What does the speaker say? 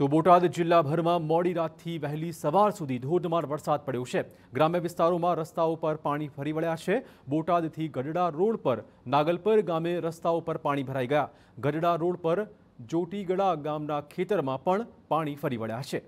તો બોટાદ જિલ્લાભરમાં મોડી રાતથી વહેલી સવાર સુધી ધોધમાર વરસાદ પડ્યો છે ગ્રામ્ય વિસ્તારોમાં રસ્તાઓ પર પાણી ફરી વળ્યા છે બોટાદથી ગઢડા રોડ પર નાગલપર ગામે રસ્તાઓ પર પાણી ભરાઈ ગયા ગઢડા રોડ પર જોટીગડા ગામના ખેતરમાં પણ પાણી ફરી વળ્યા છે